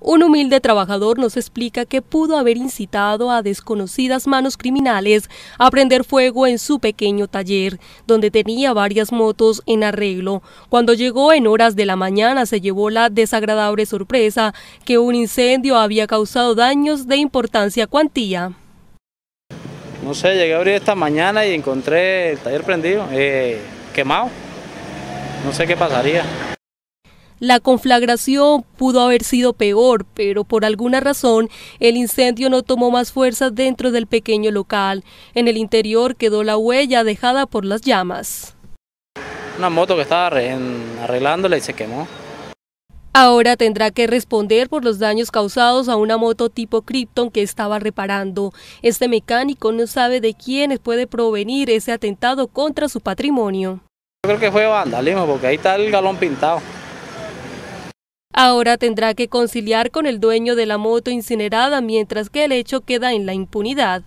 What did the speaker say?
Un humilde trabajador nos explica que pudo haber incitado a desconocidas manos criminales a prender fuego en su pequeño taller, donde tenía varias motos en arreglo. Cuando llegó en horas de la mañana se llevó la desagradable sorpresa que un incendio había causado daños de importancia cuantía. No sé, llegué a abrir esta mañana y encontré el taller prendido, eh, quemado. No sé qué pasaría. La conflagración pudo haber sido peor, pero por alguna razón el incendio no tomó más fuerza dentro del pequeño local. En el interior quedó la huella dejada por las llamas. Una moto que estaba arreglándola y se quemó. Ahora tendrá que responder por los daños causados a una moto tipo Krypton que estaba reparando. Este mecánico no sabe de quiénes puede provenir ese atentado contra su patrimonio. Yo creo que fue vandalismo porque ahí está el galón pintado. Ahora tendrá que conciliar con el dueño de la moto incinerada mientras que el hecho queda en la impunidad.